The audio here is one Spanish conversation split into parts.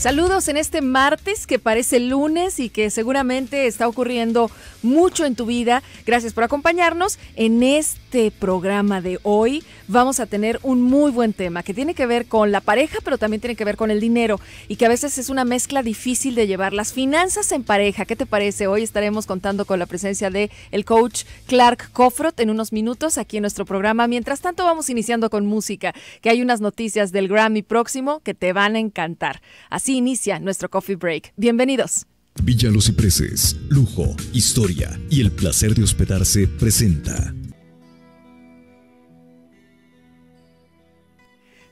Saludos en este martes que parece lunes y que seguramente está ocurriendo mucho en tu vida. Gracias por acompañarnos. En este programa de hoy vamos a tener un muy buen tema que tiene que ver con la pareja, pero también tiene que ver con el dinero y que a veces es una mezcla difícil de llevar. Las finanzas en pareja, ¿qué te parece? Hoy estaremos contando con la presencia de el coach Clark Cofrot en unos minutos aquí en nuestro programa. Mientras tanto vamos iniciando con música, que hay unas noticias del Grammy próximo que te van a encantar. Así inicia nuestro coffee break. Bienvenidos. Villa Los Cipreses, lujo, historia y el placer de hospedarse presenta.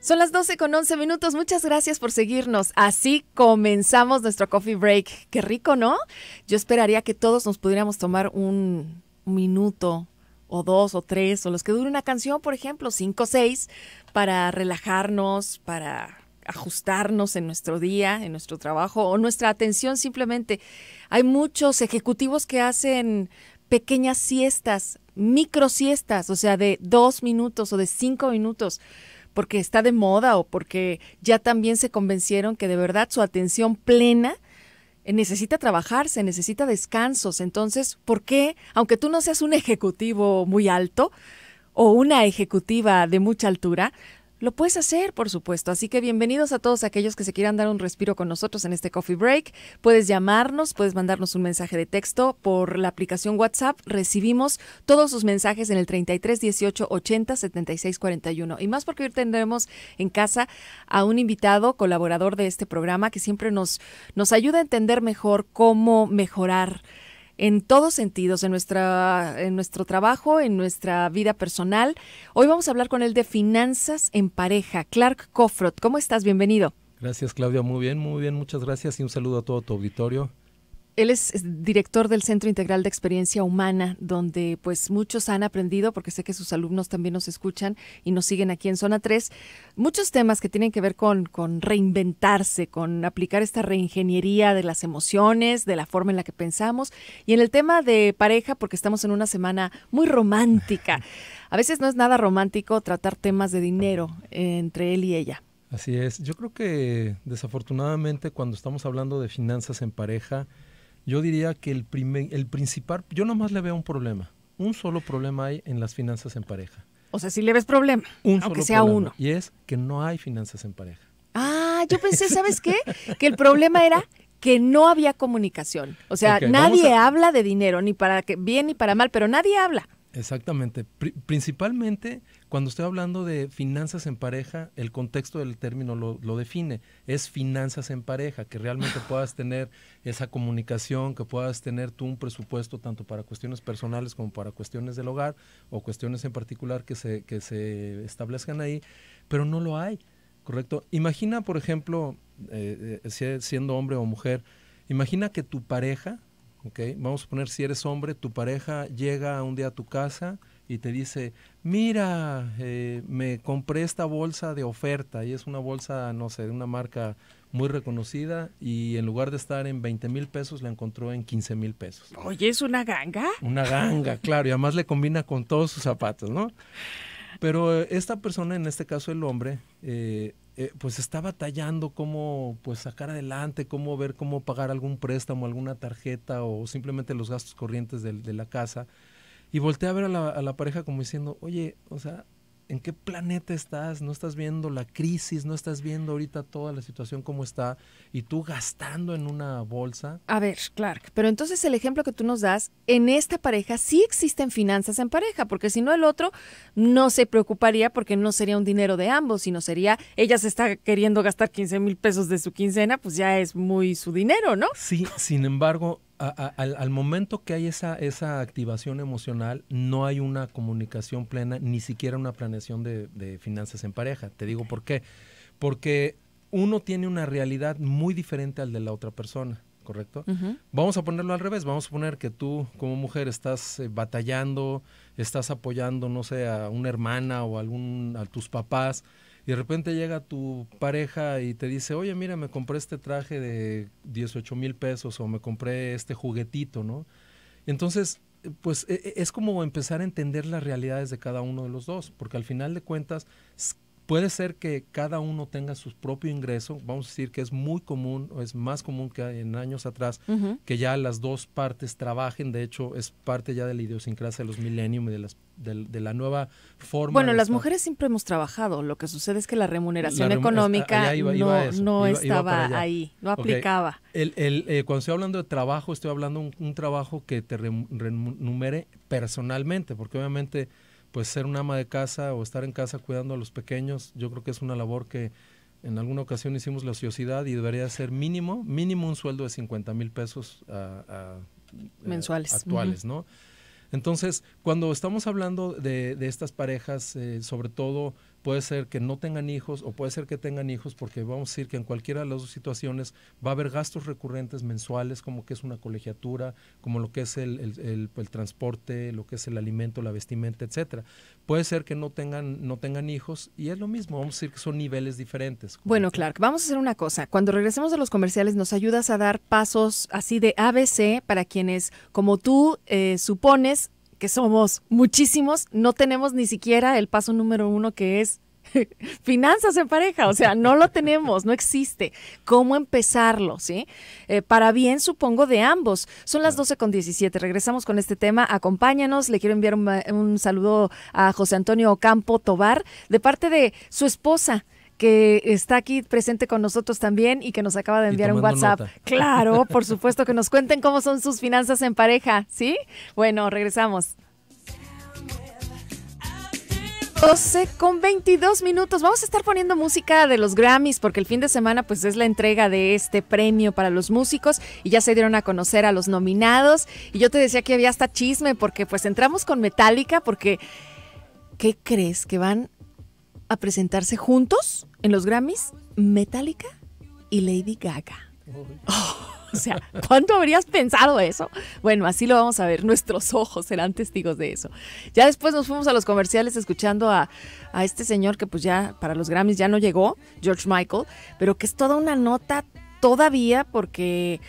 Son las 12 con 11 minutos. Muchas gracias por seguirnos. Así comenzamos nuestro coffee break. Qué rico, ¿no? Yo esperaría que todos nos pudiéramos tomar un minuto o dos o tres o los que dure una canción, por ejemplo, cinco o seis, para relajarnos, para ajustarnos en nuestro día, en nuestro trabajo o nuestra atención simplemente. Hay muchos ejecutivos que hacen pequeñas siestas, micro siestas, o sea, de dos minutos o de cinco minutos, porque está de moda o porque ya también se convencieron que de verdad su atención plena necesita trabajarse, necesita descansos. Entonces, ¿por qué, aunque tú no seas un ejecutivo muy alto o una ejecutiva de mucha altura, lo puedes hacer, por supuesto. Así que bienvenidos a todos aquellos que se quieran dar un respiro con nosotros en este coffee break. Puedes llamarnos, puedes mandarnos un mensaje de texto por la aplicación WhatsApp. Recibimos todos sus mensajes en el 33 18 80 76 41. Y más porque hoy tendremos en casa a un invitado colaborador de este programa que siempre nos, nos ayuda a entender mejor cómo mejorar en todos sentidos, en, nuestra, en nuestro trabajo, en nuestra vida personal. Hoy vamos a hablar con él de finanzas en pareja. Clark Cofrot, ¿cómo estás? Bienvenido. Gracias, Claudia. Muy bien, muy bien. Muchas gracias y un saludo a todo tu auditorio. Él es director del Centro Integral de Experiencia Humana, donde pues muchos han aprendido, porque sé que sus alumnos también nos escuchan y nos siguen aquí en Zona 3, muchos temas que tienen que ver con, con reinventarse, con aplicar esta reingeniería de las emociones, de la forma en la que pensamos, y en el tema de pareja, porque estamos en una semana muy romántica. A veces no es nada romántico tratar temas de dinero entre él y ella. Así es, yo creo que desafortunadamente cuando estamos hablando de finanzas en pareja, yo diría que el, primer, el principal, yo nomás le veo un problema. Un solo problema hay en las finanzas en pareja. O sea, si le ves problema, un aunque sea uno. Y es que no hay finanzas en pareja. Ah, yo pensé, ¿sabes qué? que el problema era que no había comunicación. O sea, nadie habla de dinero, ni para que, bien ni para mal, pero nadie habla. Exactamente. principalmente cuando estoy hablando de finanzas en pareja, el contexto del término lo, define. Es finanzas en pareja, que realmente puedas tener esa comunicación, que puedas tener tú un presupuesto tanto para cuestiones personales como para cuestiones del hogar o cuestiones en particular que se, que se establezcan ahí, pero no lo hay, ¿correcto? Imagina, por ejemplo, eh, eh, siendo hombre o mujer, imagina que tu pareja ¿okay? Vamos a poner si eres hombre, tu pareja llega un día a tu casa y te dice, mira, eh, me compré esta bolsa de oferta y es una bolsa, no sé, de una marca muy reconocida y en lugar de estar en 20 mil pesos la encontró en 15 mil pesos. Oye, ¿es una ganga? Una ganga, claro, y además le combina con todos sus zapatos, ¿no? Pero eh, esta persona, en este caso el hombre, eh, eh, pues estaba tallando cómo pues sacar adelante, cómo ver cómo pagar algún préstamo, alguna tarjeta o simplemente los gastos corrientes de, de la casa. Y volteé a ver a la, a la pareja como diciendo, oye, o sea, ¿en qué planeta estás? No estás viendo la crisis, no estás viendo ahorita toda la situación como está y tú gastando en una bolsa. A ver, Clark, pero entonces el ejemplo que tú nos das, en esta pareja sí existen finanzas en pareja, porque si no el otro no se preocuparía porque no sería un dinero de ambos, sino sería, ella se está queriendo gastar 15 mil pesos de su quincena, pues ya es muy su dinero, ¿no? Sí, sin embargo, al, momento que hay esa, esa activación emocional, no hay una comunicación plena, ni siquiera una planeación de, finanzas en pareja. Te digo por qué. Porque uno tiene una realidad muy diferente al de la otra persona. ¿correcto? Vamos a ponerlo al revés, vamos a poner que tú como mujer estás eh, batallando, estás apoyando, no sé, a una hermana o algún, a tus papás, y de repente llega tu pareja y te dice, oye, mira, me compré este traje de 18 mil pesos o me compré este juguetito, ¿no? Entonces, eh, pues e, e, es como empezar a entender las realidades de cada uno de los dos, porque al final de cuentas Puede ser que cada uno tenga su propio ingreso, vamos a decir que es muy común, o es más común que en años atrás, que ya las dos partes trabajen, de hecho es parte ya de la idiosincrasia de los millennium y de, las, la nueva forma. Bueno, las mujeres siempre hemos trabajado, lo que sucede es que la remuneración económica no, estaba ahí, no aplicaba. El, eh, cuando estoy hablando de trabajo, estoy hablando de un, un trabajo que te remunere personalmente, porque obviamente pues ser una ama de casa o estar en casa cuidando a los pequeños, yo creo que es una labor que en alguna ocasión hicimos la ociosidad y debería ser mínimo, mínimo un sueldo de 50 mil pesos ah, ah, eh, mensuales. actuales, ¿no? Entonces, cuando estamos hablando de, estas parejas, eh, sobre todo puede ser que no tengan hijos o puede ser que tengan hijos porque vamos a decir que en cualquiera de las dos situaciones va a haber gastos recurrentes mensuales como que es una colegiatura, como lo que es el, pues, transporte, lo que es el alimento, la vestimenta, etcétera. Puede ser que no tengan, no tengan hijos y es lo mismo, vamos a decir que son niveles diferentes. Bueno, Clark, vamos a hacer una cosa. Cuando regresemos a los comerciales nos ayudas a dar pasos así de ABC para quienes, como tú eh, supones, que somos muchísimos, no tenemos ni siquiera el paso número uno que es finanzas en pareja, o sea, no lo tenemos, no existe. ¿Cómo empezarlo? ¿sí? Eh, para bien, supongo, de ambos. Son las 12 con 17, regresamos con este tema, acompáñanos, le quiero enviar un, un saludo a José Antonio Campo Tobar de parte de su esposa que está aquí presente con nosotros también y que nos acaba de enviar un WhatsApp. Claro, por supuesto, que nos cuenten cómo son sus finanzas en pareja, ¿sí? Bueno, regresamos. 12 con 22 minutos. Vamos a estar poniendo música de los Grammys porque el fin de semana pues es la entrega de este premio para los músicos y ya se dieron a conocer a los nominados. Y yo te decía que había hasta chisme porque pues entramos con Metallica porque ¿qué crees? ¿Que van a presentarse juntos? en los Grammys, Metallica y Lady Gaga. Oh, o sea, ¿cuánto habrías pensado eso? Bueno, así lo vamos a ver, nuestros ojos serán testigos de eso. Ya después nos fuimos a los comerciales escuchando a, este señor que pues ya para los Grammys ya no llegó, George Michael, pero que es toda una nota todavía porque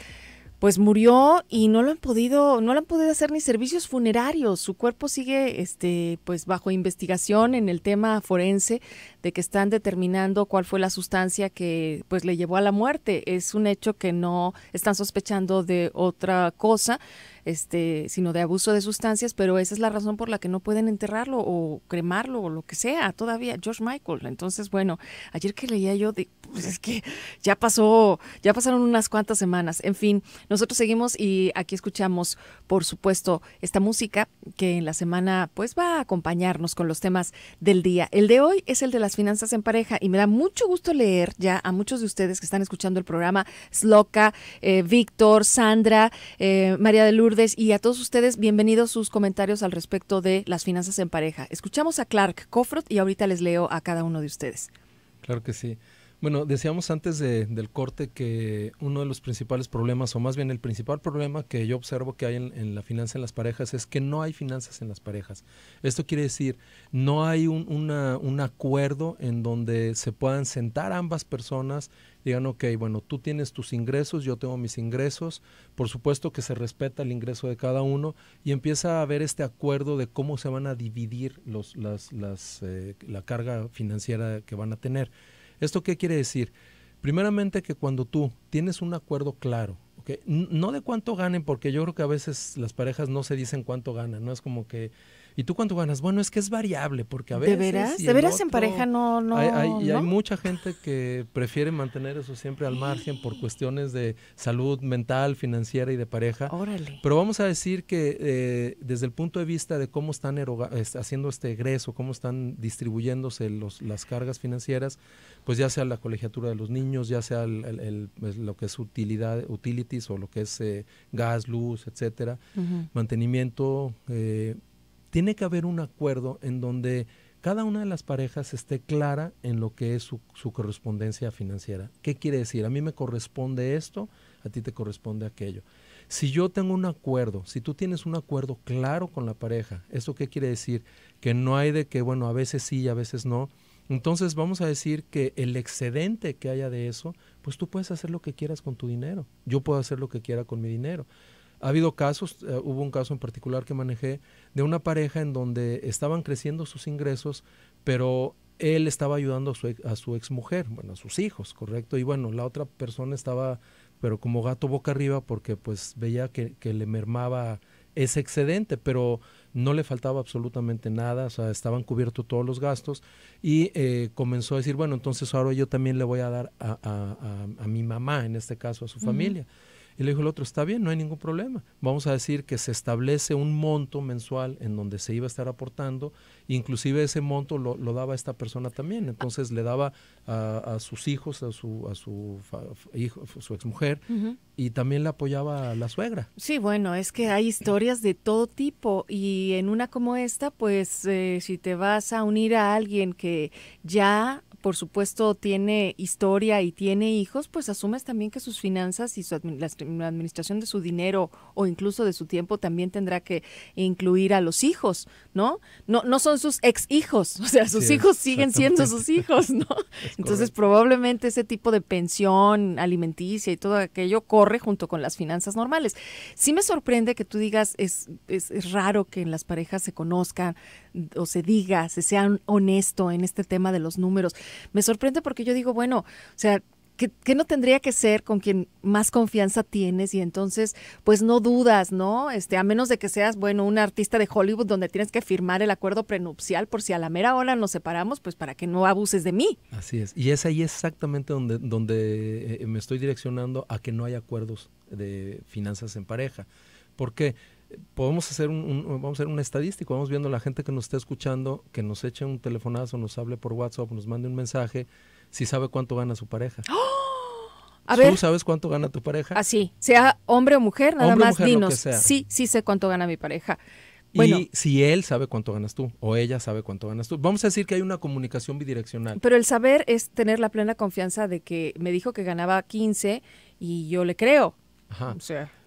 pues murió y no lo han podido no lo han podido hacer ni servicios funerarios su cuerpo sigue este pues bajo investigación en el tema forense de que están determinando cuál fue la sustancia que pues le llevó a la muerte. Es un hecho que no están sospechando de otra cosa, este, sino de abuso de sustancias, pero esa es la razón por la que no pueden enterrarlo o cremarlo o lo que sea todavía, George Michael. Entonces, bueno, ayer que leía yo, pues es que ya pasó, ya pasaron unas cuantas semanas. En fin, nosotros seguimos y aquí escuchamos, por supuesto, esta música que en la semana pues va a acompañarnos con los temas del día. El de hoy es el de la finanzas en pareja y me da mucho gusto leer ya a muchos de ustedes que están escuchando el programa, Sloca, eh, Víctor, Sandra, eh, María de Lourdes y a todos ustedes, bienvenidos sus comentarios al respecto de las finanzas en pareja. Escuchamos a Clark Cofrot y ahorita les leo a cada uno de ustedes. Claro que sí. Bueno, decíamos antes del corte que uno de los principales problemas, o más bien el principal problema que yo observo que hay en, la finanza en las parejas, es que no hay finanzas en las parejas. Esto quiere decir, no hay un, acuerdo en donde se puedan sentar ambas personas, digan, ok, bueno, tú tienes tus ingresos, yo tengo mis ingresos, por supuesto que se respeta el ingreso de cada uno y empieza a haber este acuerdo de cómo se van a dividir eh, la carga financiera que van a tener. ¿Esto qué quiere decir? Primeramente que cuando tú tienes un acuerdo claro, no de cuánto ganen, porque yo creo que a veces las parejas no se dicen cuánto ganan, no es como que ¿Y tú cuánto ganas? Bueno, es que es variable, porque a veces... ¿De veras? ¿De veras en pareja no...? no hay, y hay mucha gente que prefiere mantener eso siempre al margen por cuestiones de salud mental, financiera y de pareja. Órale. Pero vamos a decir que eh, desde el punto de vista de cómo están haciendo este egreso, cómo están distribuyéndose las cargas financieras, pues ya sea la colegiatura de los niños, ya sea pues lo que es utilidad, utilities o lo que es eh, gas, luz, etcétera, mantenimiento... Eh, tiene que haber un acuerdo en donde cada una de las parejas esté clara en lo que es su, correspondencia financiera. ¿Qué quiere decir? A mí me corresponde esto, a ti te corresponde aquello. Si yo tengo un acuerdo, si tú tienes un acuerdo claro con la pareja, ¿eso qué quiere decir? Que no hay de que, bueno, a veces sí y a veces no. Entonces vamos a decir que el excedente que haya de eso, pues tú puedes hacer lo que quieras con tu dinero. Yo puedo hacer lo que quiera con mi dinero. Ha habido casos, eh, hubo un caso en particular que manejé de una pareja en donde estaban creciendo sus ingresos, pero él estaba ayudando a su, a ex bueno, a sus hijos, correcto. Y bueno, la otra persona estaba, pero como gato boca arriba, porque pues veía que, le mermaba ese excedente, pero no le faltaba absolutamente nada, o sea, estaban cubiertos todos los gastos y eh, comenzó a decir, bueno, entonces ahora yo también le voy a dar a, mi mamá, en este caso a su familia. Y le dijo el otro, está bien, no hay ningún problema. Vamos a decir que se establece un monto mensual en donde se iba a estar aportando inclusive ese monto lo, daba esta persona también, entonces le daba a, sus hijos, a su, a su, su exmujer, y también le apoyaba a la suegra. Sí, bueno, es que hay historias de todo tipo y en una como esta, pues eh, si te vas a unir a alguien que ya por supuesto tiene historia y tiene hijos, pues asumes también que sus finanzas y su la administración de su dinero o incluso de su tiempo también tendrá que incluir a los hijos, ¿no? No, no son sus ex hijos, o sea, sus hijos siguen siendo sus hijos, ¿no? Entonces probablemente ese tipo de pensión alimenticia y todo aquello corre junto con las finanzas normales. Sí me sorprende que tú digas, es, raro que en las parejas se conozcan o se diga, se sean honesto en este tema de los números. Me sorprende porque yo digo, bueno, o sea, que, no tendría que ser con quien más confianza tienes y entonces pues no dudas, ¿no? Este, a menos de que seas, bueno, un artista de Hollywood donde tienes que firmar el acuerdo prenupcial por si a la mera hora nos separamos, pues para que no abuses de mí. Así es, y es ahí exactamente donde, donde eh, me estoy direccionando a que no hay acuerdos de finanzas en pareja. Porque podemos hacer un, vamos a hacer un estadístico, vamos viendo la gente que nos está escuchando, que nos eche un telefonazo, nos hable por WhatsApp, nos mande un mensaje si sabe cuánto gana su pareja. ¿Tú sabes cuánto gana tu pareja? Así, ah, sea hombre o mujer, nada más dinos. Sí, sí sé cuánto gana mi pareja. y si él sabe cuánto ganas tú o ella sabe cuánto ganas tú. Vamos a decir que hay una comunicación bidireccional. Pero el saber es tener la plena confianza de que me dijo que ganaba 15 y yo le creo. Ajá.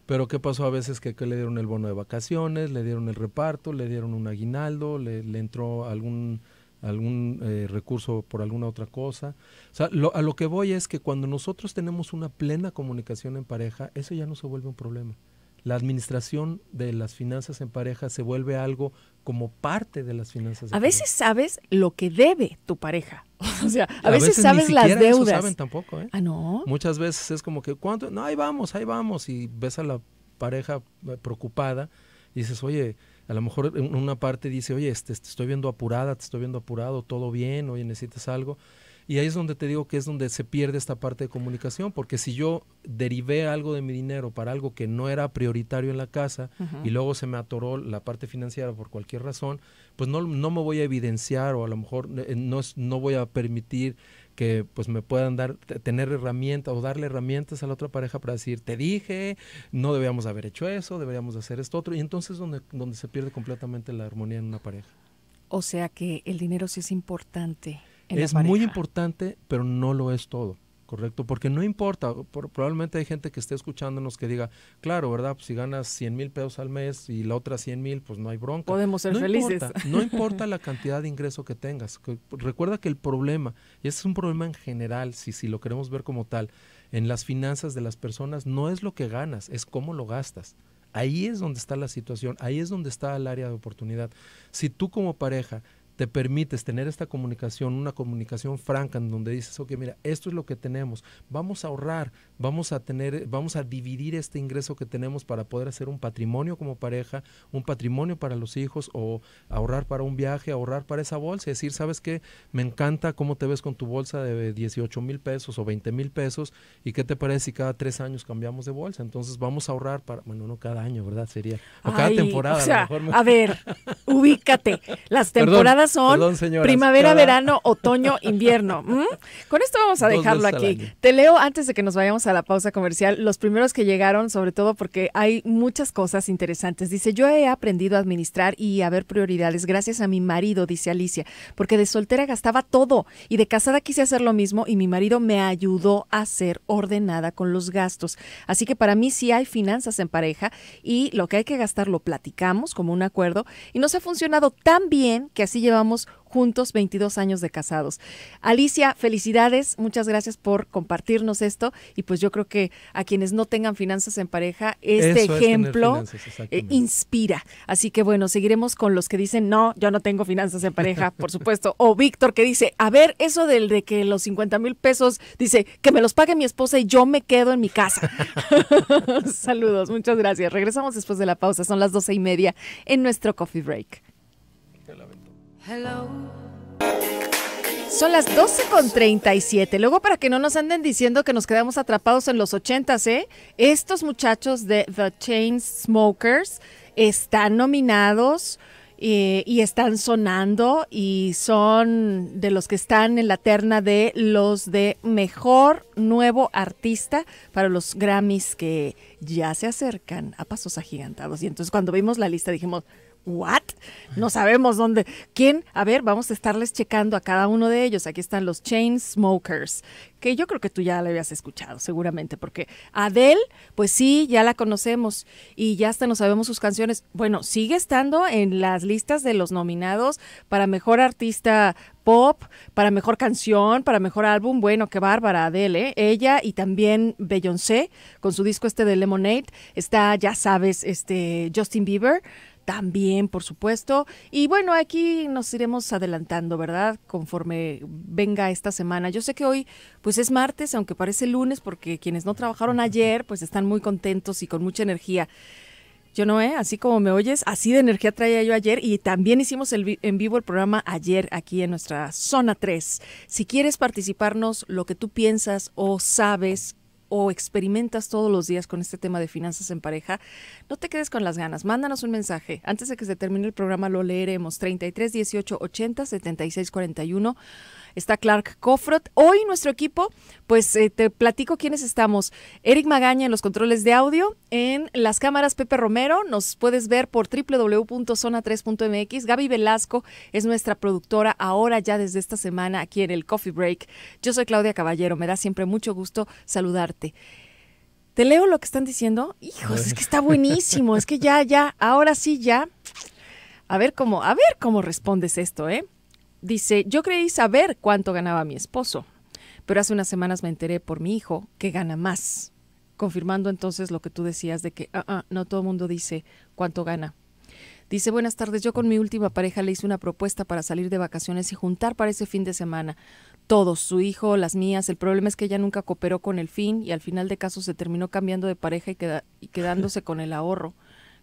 Pero ¿qué pasó a veces que, le dieron el bono de vacaciones, le dieron el reparto, le dieron un aguinaldo, le entró algún algún eh, recurso por alguna otra cosa. O sea, a lo que voy es que cuando nosotros tenemos una plena comunicación en pareja, eso ya no se vuelve un problema. La administración de las finanzas en pareja se vuelve algo como parte de las finanzas. A veces sabes lo que debe tu pareja. O sea, a, veces, sabes las deudas. Eso saben tampoco, ¿eh? Ah, no. Muchas veces es como que, ¿cuánto? No, ahí vamos, ahí vamos. Y ves a la pareja eh, preocupada y dices, oye, a lo mejor en una parte dice, oye, este, te este, estoy viendo apurada, te estoy viendo apurado, todo bien, oye, necesitas algo. Y ahí es donde te digo que es donde se pierde esta parte de comunicación, porque si yo derivé algo de mi dinero para algo que no era prioritario en la casa y luego se me atoró la parte financiera por cualquier razón, pues no, no me voy a evidenciar o a lo mejor eh, no, no voy a permitir que pues me puedan dar, tener herramientas o darle herramientas a la otra pareja para decir, te dije, no debíamos haber hecho eso, deberíamos hacer esto otro, y entonces donde, donde se pierde completamente la armonía en una pareja. O sea que el dinero sí es importante. es muy importante, pero no lo es todo. Correcto, porque no importa, probablemente hay gente que esté escuchándonos que diga, claro, ¿verdad? Pues, si ganas 100 mil pesos al mes y la otra 100 mil, pues no hay bronca. Podemos ser no felices. Importa, no importa la cantidad de ingreso que tengas. recuerda que el problema, y ese es un problema en general, si, si lo queremos ver como tal, en las finanzas de las personas no es lo que ganas, es cómo lo gastas. Ahí es donde está la situación, ahí es donde está el área de oportunidad. Si tú como pareja te permites tener esta comunicación, una comunicación franca en donde dices, ok, mira, esto es lo que tenemos, vamos a ahorrar, vamos a tener, vamos a dividir este ingreso que tenemos para poder hacer un patrimonio como pareja, un patrimonio para los hijos o ahorrar para un viaje, ahorrar para esa bolsa, y decir, sabes que me encanta cómo te ves con tu bolsa de 18 mil pesos o 20 mil pesos y qué te parece si cada tres años cambiamos de bolsa, entonces vamos a ahorrar para, bueno, no cada año, ¿verdad? Sería, o cada temporada. a, ver, ubícate, las temporadas son primavera, verano, otoño, invierno. Mm, con esto vamos a dejarlo aquí. Te leo antes de que nos vayamos a la pausa comercial los primeros que llegaron, sobre todo porque hay muchas cosas interesantes. Dice, yo he aprendido a administrar y a ver prioridades gracias a mi marido, dice Alicia, porque de soltera gastaba todo y de casada quise hacer lo mismo y mi marido me ayudó a ser ordenada con los gastos. Así que para mí sí hay finanzas en pareja y lo que hay que gastar lo platicamos como un acuerdo y nos ha funcionado tan bien que así llevamos juntos 22 años de casados. Alicia, felicidades, muchas gracias por compartirnos esto y pues yo creo que a quienes no tengan finanzas en pareja, este ejemplo eh, inspira. Así que bueno, seguiremos con los que dicen, no, yo no tengo finanzas en pareja, por supuesto. O Víctor que dice, a ver, eso del de que los 50 mil pesos, dice, que me los pague mi esposa y yo me quedo en mi casa. Saludos, muchas gracias. Regresamos después de la pausa, son las doce y media en nuestro coffee break. Hello. Son las 12 con 37. Luego, para que no nos anden diciendo que nos quedamos atrapados en los 80s, ¿eh? Estos muchachos de The Chain Smokers están nominados eh, y están sonando y son de los que están en la terna de los de mejor nuevo artista para los Grammys que ya se acercan a pasos agigantados. Y entonces, cuando vimos la lista, dijimos. ¿What? No sabemos dónde. ¿Quién? A ver, vamos a estarles checando a cada uno de ellos. Aquí están los Chain Smokers, que yo creo que tú ya la habías escuchado, seguramente, porque Adele, pues sí, ya la conocemos y ya hasta no sabemos sus canciones. Bueno, sigue estando en las listas de los nominados para mejor artista pop, para mejor canción, para mejor álbum. Bueno, qué bárbara, Adele. ¿eh? Ella y también Beyoncé, con su disco este de Lemonade. Está, ya sabes, este Justin Bieber también, por supuesto. Y bueno, aquí nos iremos adelantando, ¿verdad? Conforme venga esta semana. Yo sé que hoy pues es martes, aunque parece lunes, porque quienes no trabajaron ayer pues están muy contentos y con mucha energía. Yo no, ¿eh? Así como me oyes, así de energía traía yo ayer y también hicimos el en vivo el programa ayer aquí en nuestra zona 3. Si quieres participarnos, lo que tú piensas o sabes o experimentas todos los días con este tema de finanzas en pareja, no te quedes con las ganas. Mándanos un mensaje. Antes de que se termine el programa lo leeremos. 33 18 80 76 41 está Clark Kofrot. Hoy nuestro equipo, pues eh, te platico quiénes estamos. Eric Magaña en los controles de audio, en las cámaras Pepe Romero, nos puedes ver por www.zona3.mx. Gaby Velasco es nuestra productora ahora ya desde esta semana aquí en el Coffee Break. Yo soy Claudia Caballero, me da siempre mucho gusto saludarte. ¿Te leo lo que están diciendo? Hijos, es que está buenísimo, es que ya, ya, ahora sí, ya. A ver cómo, a ver cómo respondes esto, ¿eh? Dice, yo creí saber cuánto ganaba mi esposo, pero hace unas semanas me enteré por mi hijo que gana más, confirmando entonces lo que tú decías de que ah, ah, no todo el mundo dice cuánto gana. Dice, buenas tardes, yo con mi última pareja le hice una propuesta para salir de vacaciones y juntar para ese fin de semana. Todos, su hijo, las mías, el problema es que ella nunca cooperó con el fin y al final de caso se terminó cambiando de pareja y, y quedándose con el ahorro.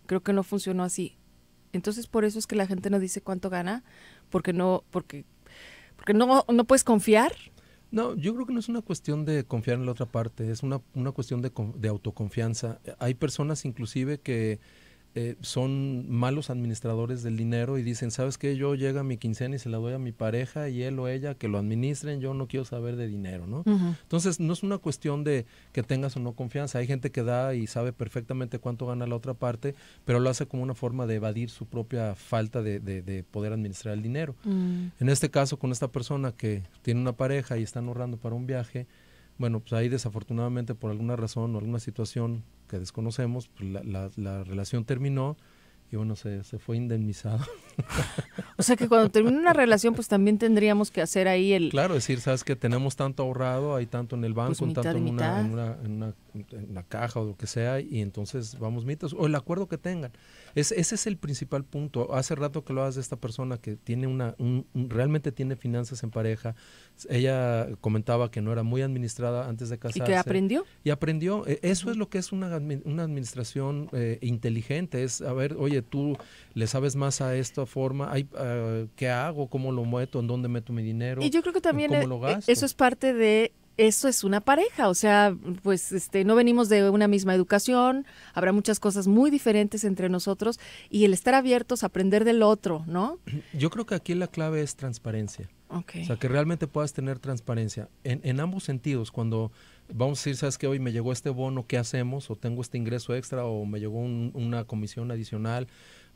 Creo que no funcionó así. Entonces por eso es que la gente no dice cuánto gana, porque no, porque, porque no, no puedes confiar. No, yo creo que no es una cuestión de confiar en la otra parte, es una, una cuestión de, de autoconfianza. Hay personas inclusive que eh, son malos administradores del dinero y dicen, ¿sabes qué? Yo llega mi quincena y se la doy a mi pareja y él o ella que lo administren, yo no quiero saber de dinero, ¿no? Entonces, no es una cuestión de que tengas o no confianza. Hay gente que da y sabe perfectamente cuánto gana la otra parte, pero lo hace como una forma de evadir su propia falta de, de, poder administrar el dinero. Mm. En este caso, con esta persona que tiene una pareja y están ahorrando para un viaje, bueno, pues ahí desafortunadamente por alguna razón o alguna situación que desconocemos, pues, la relación terminó y bueno, se, fue indemnizado. o sea que cuando termina una relación, pues también tendríamos que hacer ahí el... Claro, decir, sabes que tenemos tanto ahorrado, hay tanto en el banco, pues tanto en una, en, una, caja o lo que sea, y entonces vamos mitos, o el acuerdo que tengan. Es, ese es el principal punto. Hace rato que lo haces de esta persona que tiene una, realmente tiene finanzas en pareja. Ella comentaba que no era muy administrada antes de casarse. ¿Y que aprendió? Y aprendió. E, eso es lo que es una, administración eh, inteligente, es, a ver, oye, tú le sabes más a esta forma, ah, ¿qué hago? ¿Cómo lo meto? ¿En dónde meto mi dinero? Y yo creo que también eh, eh, eso es parte de eso es una pareja, o sea, pues este no venimos de una misma educación, habrá muchas cosas muy diferentes entre nosotros y el estar abiertos aprender del otro, ¿no? Yo creo que aquí la clave es transparencia. O sea, que realmente puedas tener transparencia en ambos sentidos, cuando vamos a decir, ¿sabes qué? Hoy me llegó este bono, ¿qué hacemos? O tengo este ingreso extra, o me llegó una comisión adicional,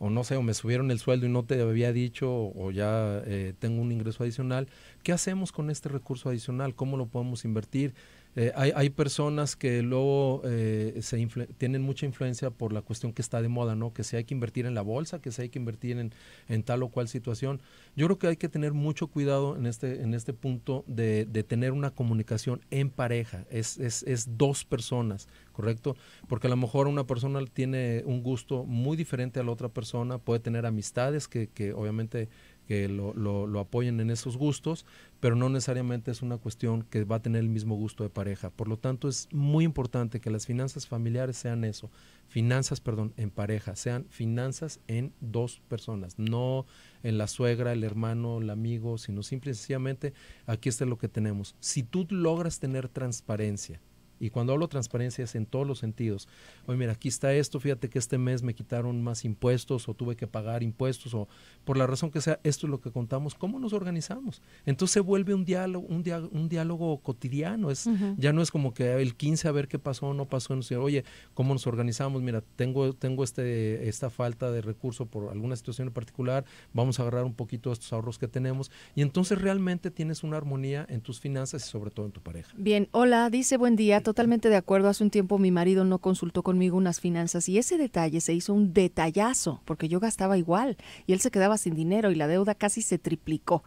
o no sé, o me subieron el sueldo y no te había dicho, o, ya eh, tengo un ingreso adicional, ¿qué hacemos con este recurso adicional? ¿Cómo lo podemos invertir? Eh, hay, hay, personas que luego eh, se tienen mucha influencia por la cuestión que está de moda, ¿no? Que si hay que invertir en la bolsa, que si hay que invertir en, en tal o cual situación. Yo creo que hay que tener mucho cuidado en este, en este punto de, de tener una comunicación en pareja. Es, es dos personas ¿correcto? Porque a lo mejor una persona tiene un gusto muy diferente a la otra persona, puede tener amistades que, que obviamente que lo, lo, apoyen en esos gustos, pero no necesariamente es una cuestión que va a tener el mismo gusto de pareja. Por lo tanto, es muy importante que las finanzas familiares sean eso, finanzas, perdón, en pareja, sean finanzas en dos personas, no en la suegra, el hermano, el amigo, sino simple y sencillamente aquí está lo que tenemos. Si tú logras tener transparencia, y cuando hablo de transparencia es en todos los sentidos. Oye, mira, aquí está esto, fíjate que este mes me quitaron más impuestos o tuve que pagar impuestos o por la razón que sea, esto es lo que contamos, ¿cómo nos organizamos? Entonces se vuelve un diálogo, un, diálogo, cotidiano, es, ya no es como que el 15 a ver qué pasó o no pasó, no sé, oye, ¿cómo nos organizamos? Mira, tengo, tengo este, esta falta de recurso por alguna situación en particular, vamos a agarrar un poquito estos ahorros que tenemos y entonces realmente tienes una armonía en tus finanzas y sobre todo en tu pareja. Bien, hola, dice buen día, totalmente de acuerdo. Hace un tiempo mi marido no consultó conmigo unas finanzas y ese detalle se hizo un detallazo porque yo gastaba igual y él se quedaba sin dinero y la deuda casi se triplicó.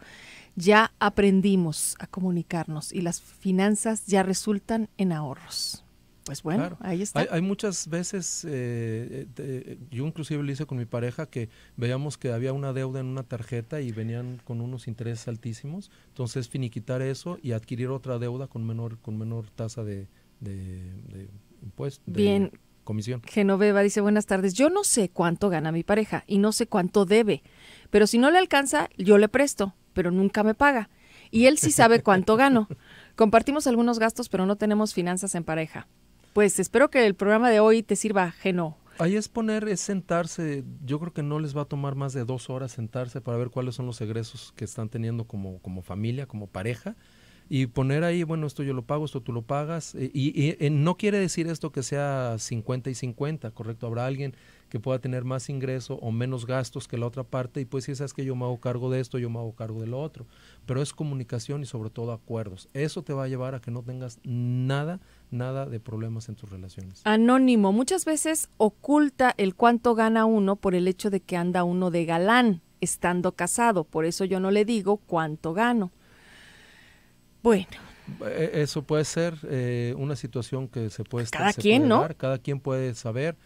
Ya aprendimos a comunicarnos y las finanzas ya resultan en ahorros. Pues bueno, ahí está. Hay, muchas veces, eh, eh, yo inclusive lo hice con mi pareja, que veíamos que había una deuda en una tarjeta y venían con unos intereses altísimos. Entonces, finiquitar eso y adquirir otra deuda con menor, con menor tasa de, de, de impuestos. Bien. De comisión. Genoveva dice, buenas tardes, yo no sé cuánto gana mi pareja y no sé cuánto debe, pero si no le alcanza, yo le presto, pero nunca me paga. Y él sí sabe cuánto gano. Compartimos algunos gastos, pero no tenemos finanzas en pareja. Pues espero que el programa de hoy te sirva, Geno. Ahí es poner, es sentarse. Yo creo que no les va a tomar más de dos horas sentarse para ver cuáles son los egresos que están teniendo como, como familia, como pareja, y poner ahí, bueno, esto yo lo pago, esto tú lo pagas. Eh, y, eh, no quiere decir esto que sea 50 y 50, ¿correcto? Habrá alguien que pueda tener más ingreso o menos gastos que la otra parte y pues si sabes que yo me hago cargo de esto, yo me hago cargo de lo otro. Pero es comunicación y sobre todo acuerdos. Eso te va a llevar a que no tengas nada, nada de problemas en tus relaciones. Anónimo, muchas veces oculta el cuánto gana uno por el hecho de que anda uno de galán estando casado. Por eso yo no le digo cuánto gano. Bueno. Eh, eso puede ser eh, una situación que se puede Cada quien, ¿no? cada quien puede saber.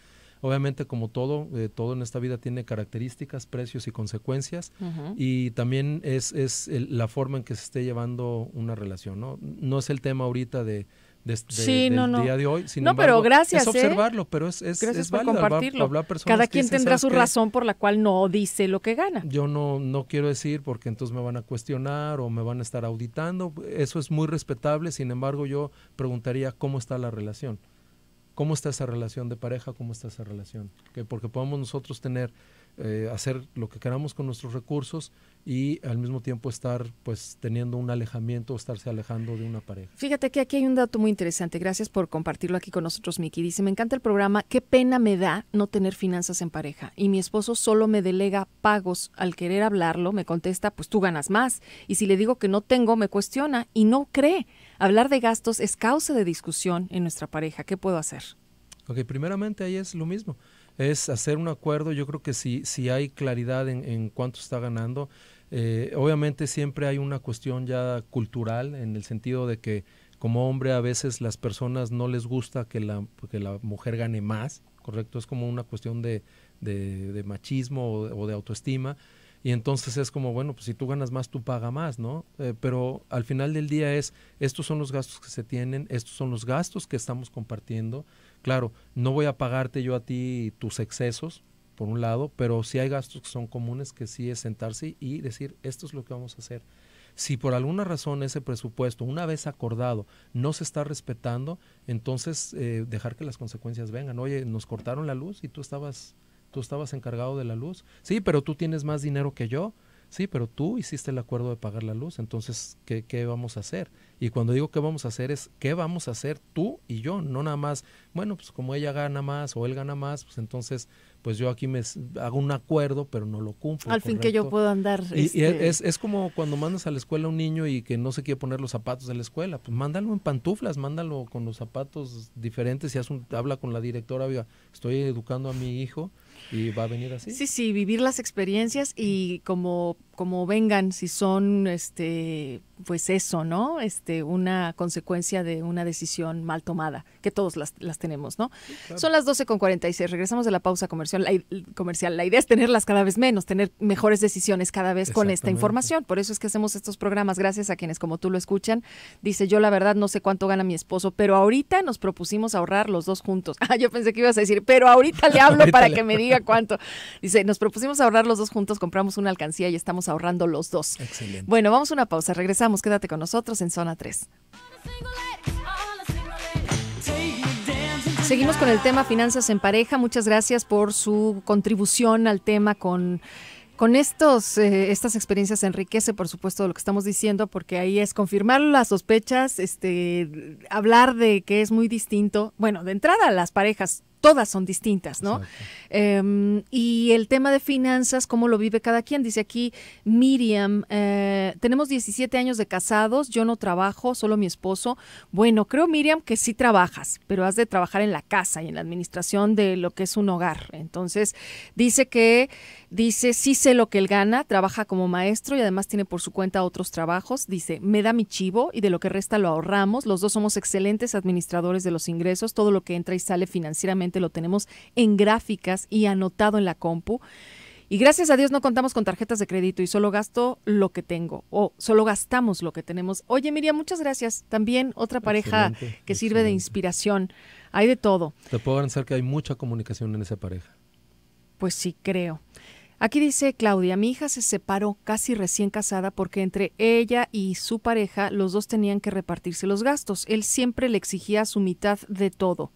Obviamente, como todo, eh, todo en esta vida tiene características, precios y consecuencias. Y también es, es la forma en que se esté llevando una relación, ¿no? No es el tema ahorita de sí, no, día de hoy. Sin no, pero gracias. Es ¿eh? observarlo, pero es, Compartirlo. Cada quien tendrá su razón por la cual no dice lo que gana. Yo no, no quiero decir porque entonces me van a cuestionar o me van a estar auditando. Eso es muy respetable. Sin embargo, yo preguntaría cómo está la relación. ¿Cómo está esa relación de pareja? ¿Cómo está esa relación? Que porque podemos nosotros tener eh, hacer lo que queramos con nuestros recursos y al mismo tiempo estar pues teniendo un alejamiento o estarse alejando de una pareja. Fíjate que aquí hay un dato muy interesante. Gracias por compartirlo aquí con nosotros, Miki. Dice, me encanta el programa, qué pena me da no tener finanzas en pareja. Y mi esposo solo me delega pagos. Al querer hablarlo, me contesta, pues tú ganas más. Y si le digo que no tengo, me cuestiona y no cree. Hablar de gastos es causa de discusión en nuestra pareja. ¿Qué puedo hacer? Ok, primeramente ahí es lo mismo es hacer un acuerdo. Yo creo que si, hay claridad en, en cuánto está ganando, eh, obviamente siempre hay una cuestión ya cultural en el sentido de que como hombre a veces las personas no les gusta que la, que la mujer gane más, ¿correcto? Es como una cuestión de, machismo o de autoestima. Y entonces es como, bueno, pues si tú ganas más, tú paga más, ¿no? Eh, pero al final del día es, estos son los gastos que se tienen, estos son los gastos que estamos compartiendo. Claro, no voy a pagarte yo a ti tus excesos, por un lado, pero si hay gastos que son comunes, que sí es sentarse y decir, esto es lo que vamos a hacer. Si por alguna razón ese presupuesto, una vez acordado, no se está respetando, entonces eh, dejar que las consecuencias vengan. Oye, nos cortaron la luz y tú estabas tú estabas encargado de la luz, sí, pero tú tienes más dinero que yo, sí, pero tú hiciste el acuerdo de pagar la luz, entonces, ¿qué, vamos a hacer? Y cuando digo qué vamos a hacer es, ¿qué vamos a hacer tú y yo? No nada más bueno, pues como ella gana más o él gana más, pues entonces pues yo aquí me hago un acuerdo, pero no lo cumplo. Al fin que yo puedo andar. Y, e, este es, es, como cuando mandas a la escuela a un niño y que no se quiere poner los zapatos de la escuela, pues mándalo en pantuflas, mándalo con los zapatos diferentes y haz un, habla con la directora, diga, estoy educando a mi hijo y va a venir así. Sí, sí, vivir las experiencias y como, como vengan, si son este pues eso, ¿no? Este, una consecuencia de una decisión mal tomada, que todos las, tenemos, ¿no? Son las 12 con 46, regresamos de la pausa comercial. La, comercial. la idea es tenerlas cada vez menos, tener mejores decisiones cada vez con esta información. Por eso es que hacemos estos programas, gracias a quienes como tú lo escuchan. Dice, yo la verdad no sé cuánto gana mi esposo, pero ahorita nos propusimos ahorrar los dos juntos. Ah, yo pensé que ibas a decir, pero ahorita le hablo para que me diga cuánto. Dice, nos propusimos ahorrar los dos juntos, compramos una alcancía y estamos ahorrando los dos. Excelente. Bueno, vamos a una pausa, regresamos Quédate con nosotros en Zona 3. Seguimos con el tema finanzas en pareja. Muchas gracias por su contribución al tema con con estos, eh, estas experiencias enriquece, por supuesto, lo que estamos diciendo, porque ahí es confirmar las sospechas, este, hablar de que es muy distinto. Bueno, de entrada, las parejas todas son distintas, ¿no? Em, y el tema de finanzas, cómo lo vive cada quien. Dice aquí Miriam, eh, tenemos 17 años de casados, yo no trabajo, solo mi esposo. Bueno, creo Miriam que sí trabajas, pero has de trabajar en la casa y en la administración de lo que es un hogar. Entonces, dice que, dice, sí sé lo que él gana, trabaja como maestro y además tiene por su cuenta otros trabajos. Dice, me da mi chivo y de lo que resta lo ahorramos. Los dos somos excelentes administradores de los ingresos, todo lo que entra y sale financieramente lo tenemos en gráficas y anotado en la compu. Y gracias a Dios no contamos con tarjetas de crédito y solo gasto lo que tengo o solo gastamos lo que tenemos. Oye, Miriam, muchas gracias. También otra pareja que sirve de inspiración. Hay de todo. Te puedo garantizar que hay mucha comunicación en esa pareja. Pues sí, creo. Aquí dice Claudia, mi hija se separó casi recién casada porque entre ella y su pareja los dos tenían que repartirse los gastos. Él siempre le exigía su mitad de todo.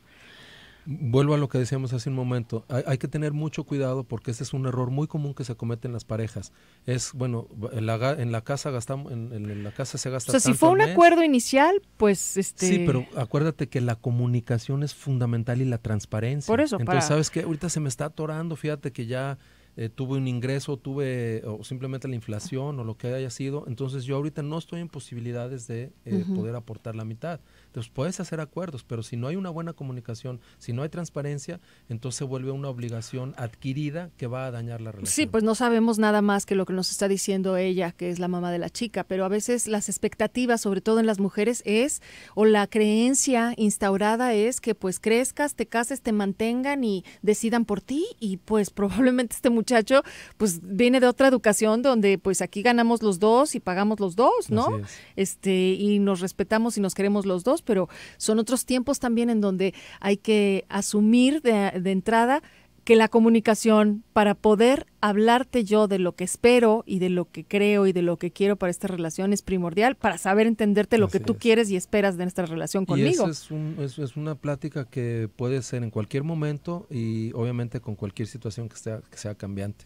Vuelvo a lo que decíamos hace un momento. Hay, que tener mucho cuidado porque este es un error muy común que se comete en las parejas. Es, bueno, en la, casa gastamos, en, la casa se gasta. O sea, si fue un acuerdo inicial, pues este. Sí, pero acuérdate que la comunicación es fundamental y la transparencia. Por eso. Entonces, sabes que ahorita se me está atorando, fíjate que ya eh, tuve un ingreso, tuve o simplemente la inflación o lo que haya sido, entonces yo ahorita no estoy en posibilidades de eh, poder aportar la mitad. Entonces puedes hacer acuerdos, pero si no hay una buena comunicación, si no hay transparencia, entonces se vuelve una obligación adquirida que va a dañar la relación. Sí, pues no sabemos nada más que lo que nos está diciendo ella, que es la mamá de la chica, pero a veces las expectativas, sobre todo en las mujeres, es o la creencia instaurada es que pues crezcas, te cases, te mantengan y decidan por ti y pues probablemente este muchacho muchacho pues viene de otra educación donde pues aquí ganamos los dos y pagamos los dos, ¿no? Este, y nos respetamos y nos queremos los dos, pero son otros tiempos también en donde hay que asumir de, de entrada que la comunicación para poder hablarte yo de lo que espero y de lo que creo y de lo que quiero para esta relación es primordial para saber entenderte lo que tú quieres y esperas de nuestra relación conmigo. es, una plática que puede ser en cualquier momento y obviamente con cualquier situación que sea, que sea cambiante.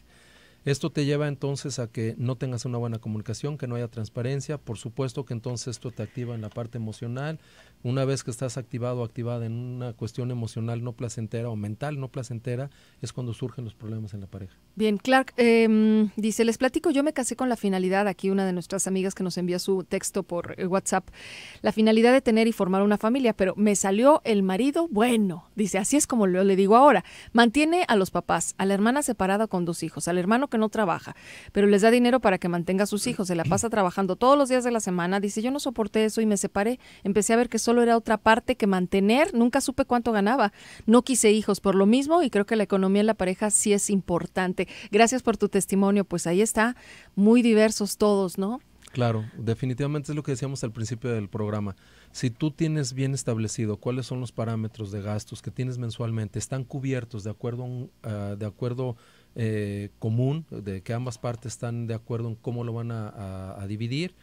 Esto te lleva entonces a que no tengas una buena comunicación, que no haya transparencia, por supuesto que entonces esto te activa en la parte emocional, una vez que estás activado o activada en una cuestión emocional no placentera o mental no placentera, es cuando surgen los problemas en la pareja. Bien, Clark em, dice, les platico, yo me casé con la finalidad, aquí una de nuestras amigas que nos envía su texto por eh, WhatsApp, la finalidad de tener y formar una familia, pero me salió el marido bueno, dice, así es como lo, le digo ahora, mantiene a los papás, a la hermana separada con dos hijos, al hermano que no trabaja, pero les da dinero para que mantenga a sus hijos, se la pasa trabajando todos los días de la semana, dice, yo no soporté eso y me separé, empecé a ver que solo era otra parte que mantener, nunca supe cuánto ganaba. No quise hijos por lo mismo y creo que la economía en la pareja sí es importante. Gracias por tu testimonio, pues ahí está, muy diversos todos, ¿no? Claro, definitivamente es lo que decíamos al principio del programa. Si tú tienes bien establecido cuáles son los parámetros de gastos que tienes mensualmente, están cubiertos de acuerdo, de acuerdo eh, común, de que ambas partes están de acuerdo en cómo lo van a dividir,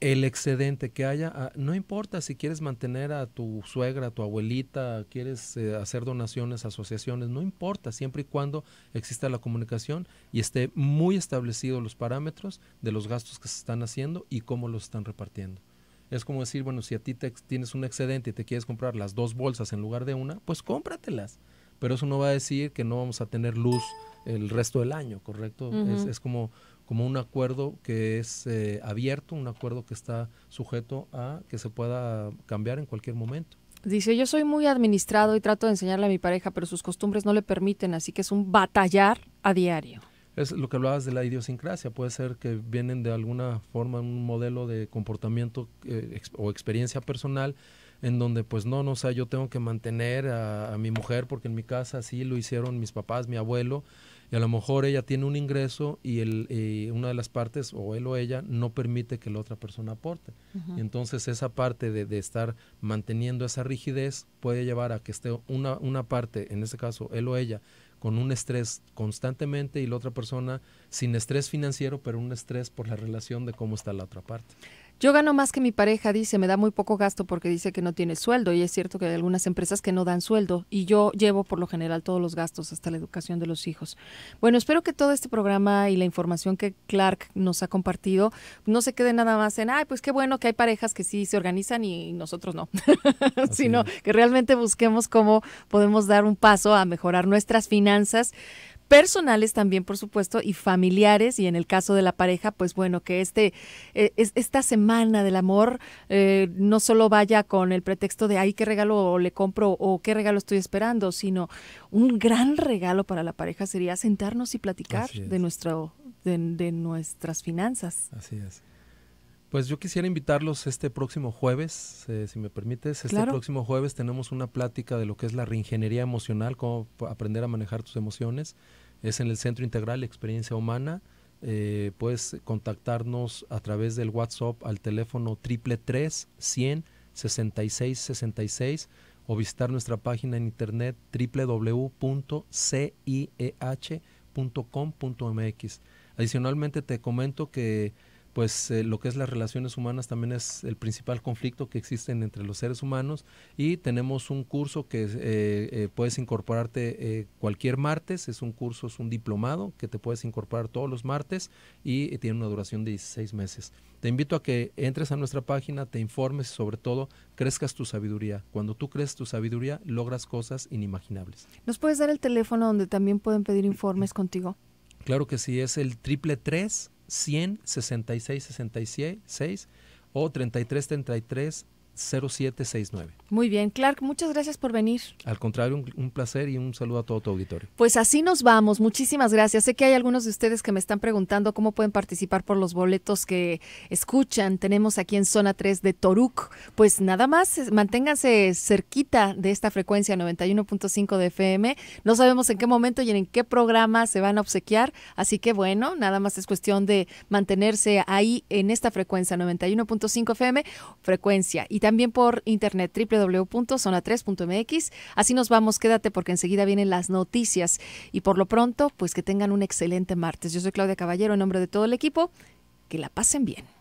el excedente que haya, ah, no importa si quieres mantener a tu suegra, a tu abuelita, quieres eh, hacer donaciones, asociaciones, no importa, siempre y cuando exista la comunicación y esté muy establecidos los parámetros de los gastos que se están haciendo y cómo los están repartiendo. Es como decir, bueno, si a ti tienes un excedente y te quieres comprar las dos bolsas en lugar de una, pues cómpratelas. Pero eso no va a decir que no vamos a tener luz el resto del año, ¿correcto? es como como un acuerdo que es eh, abierto, un acuerdo que está sujeto a que se pueda cambiar en cualquier momento. Dice, yo soy muy administrado y trato de enseñarle a mi pareja, pero sus costumbres no le permiten, así que es un batallar a diario. Es lo que hablabas de la idiosincrasia, puede ser que vienen de alguna forma un modelo de comportamiento eh, o experiencia personal en donde pues no, no, sé, yo tengo que mantener a, mi mujer porque en mi casa así lo hicieron mis papás, mi abuelo, y a lo mejor ella tiene un ingreso y el, eh, una de las partes, o él o ella, no permite que la otra persona aporte. y entonces esa parte de, de, estar manteniendo esa rigidez puede llevar a que esté una, una parte, en este caso él o ella, con un estrés constantemente y la otra persona sin estrés financiero, pero un estrés por la relación de cómo está la otra parte. Yo gano más que mi pareja, dice, me da muy poco gasto porque dice que no tiene sueldo y es cierto que hay algunas empresas que no dan sueldo y yo llevo por lo general todos los gastos hasta la educación de los hijos. Bueno, espero que todo este programa y la información que Clark nos ha compartido no se quede nada más en, ay, pues qué bueno que hay parejas que sí se organizan y nosotros no, sino que realmente busquemos cómo podemos dar un paso a mejorar nuestras finanzas personales también, por supuesto, y familiares, y en el caso de la pareja, pues bueno, que este, e, esta semana del amor eh, no solo vaya con el pretexto de, ay, qué regalo le compro o qué regalo estoy esperando, sino un gran regalo para la pareja sería sentarnos y platicar de, nuestro, de, de nuestras finanzas. Así es. Pues yo quisiera invitarlos este próximo jueves, eh, si me permites. Este próximo jueves tenemos una plática de lo que es la reingeniería emocional, cómo aprender a manejar tus emociones. Es en el Centro Integral Experiencia Humana. Eh, puedes contactarnos a través del WhatsApp al teléfono seis sesenta 66 66 o visitar nuestra página en internet www.cieh.com.mx. Adicionalmente te comento que pues eh, lo que es las relaciones humanas también es el principal conflicto que existen entre los seres humanos y tenemos un curso que eh, eh, puedes incorporarte cualquier martes, es un curso, es un diplomado que te puedes incorporar todos los martes y tiene una duración de 16 meses. Te invito a que entres a nuestra página, te informes y sobre todo crezcas tu sabiduría. Cuando tú creces tu sabiduría, logras cosas inimaginables. ¿Nos puedes dar el teléfono donde también pueden pedir informes contigo? Claro que sí, es el triple 3 100 66 66 6 o 33 33 07 0769. Muy bien, Clark, muchas gracias por venir. Al contrario, un, placer y un saludo a todo tu auditorio. Pues así nos vamos, muchísimas gracias. Sé que hay algunos de ustedes que me están preguntando cómo pueden participar por los boletos que escuchan. Tenemos aquí en Zona 3 de Toruc. Pues nada más, manténganse cerquita de esta frecuencia 91.5 de FM. No sabemos en qué momento y en qué programa se van a obsequiar, así que bueno, nada más es cuestión de mantenerse ahí en esta frecuencia 91.5 FM, frecuencia, y también por internet triple www.zona3.mx. Así nos vamos, quédate porque enseguida vienen las noticias. Y por lo pronto, pues que tengan un excelente martes. Yo soy Claudia Caballero en nombre de todo el equipo. Que la pasen bien.